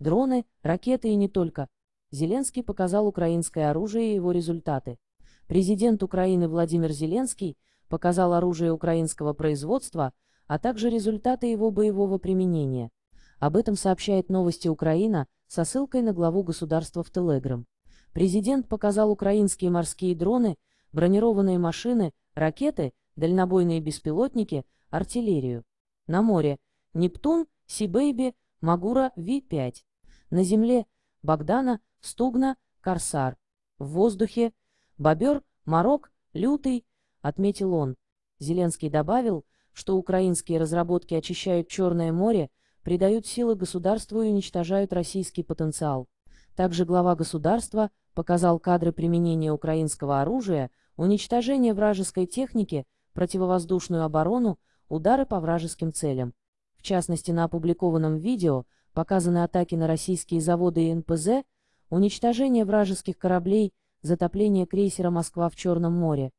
Дроны, ракеты и не только. Зеленский показал украинское оружие и его результаты. Президент Украины Владимир Зеленский показал оружие украинского производства, а также результаты его боевого применения. Об этом сообщает новости Украина со ссылкой на главу государства в Телеграм. Президент показал украинские морские дроны, бронированные машины, ракеты, дальнобойные беспилотники, артиллерию. На море – Нептун, Сибэйби, Магура, Ви-5. На земле — Богдана, Стугна, Корсар. В воздухе — Бобер, Марок, Лютый, — отметил он. Зеленский добавил, что украинские разработки очищают Черное море, придают силы государству и уничтожают российский потенциал. Также глава государства показал кадры применения украинского оружия, уничтожение вражеской техники, противовоздушную оборону, удары по вражеским целям. В частности, на опубликованном видео – показаны атаки на российские заводы и НПЗ, уничтожение вражеских кораблей, затопление крейсера «Москва» в Черном море,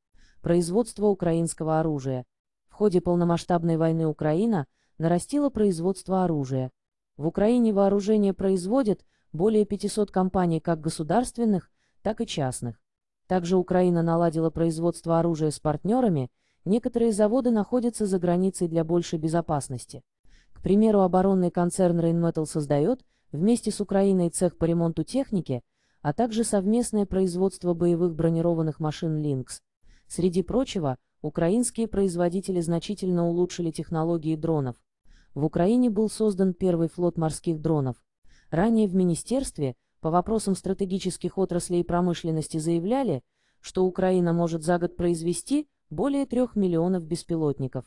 производство украинского оружия. В ходе полномасштабной войны Украина нарастила производство оружия. В Украине вооружение производят более 500 компаний как государственных, так и частных. Также Украина наладила производство оружия с партнерами, некоторые заводы находятся за границей для большей безопасности примеру, оборонный концерн Rheinmetall создает, вместе с Украиной цех по ремонту техники, а также совместное производство боевых бронированных машин «Линкс». Среди прочего, украинские производители значительно улучшили технологии дронов. В Украине был создан первый флот морских дронов. Ранее в Министерстве по вопросам стратегических отраслей и промышленности заявляли, что Украина может за год произвести более трех миллионов беспилотников.